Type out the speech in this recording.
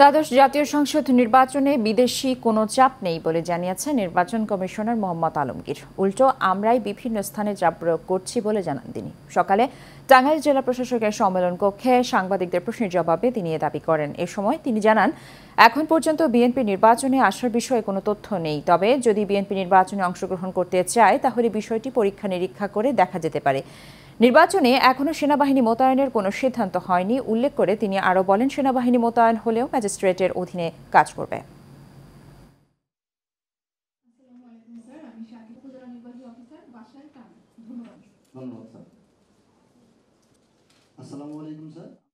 দ্বাদশ জাতীয় সংসদ নির্বাচনে বিদেশি কোনো চাপ নেই বলে জানিয়েছে নির্বাচন কমিশনার মোহাম্মদ আলমগীর উল্টো আমরাই বিভিন্ন স্থানে চাপ প্রয়োগ করছি বলে জানান তিনি সকালে টাঙ্গাইল জেলা প্রশাসকের সম্মেলন কক্ষে সাংবাদিকদের প্রশ্নের জবাবে তিনি এ দাবি করেন এ সময় তিনি জানান এখন পর্যন্ত বিএনপি নির্বাচনে আসার বিষয়ে কোনো তথ্য নেই তবে যদি বিএনপি নির্বাচনে অংশগ্রহণ করতে চায় তাহলে বিষয়টি পরীক্ষা নিরীক্ষা করে দেখা যেতে পারে নির্বাচনে এখনও সেনাবাহিনী মোতায়েনের কোনো সিদ্ধান্ত হয়নি উল্লেখ করে তিনি আরও বলেন সেনাবাহিনী মোতায়েন হলেও ম্যাজিস্ট্রেটের অধীনে কাজ করবে আসসালামু আলাইকুম স্যার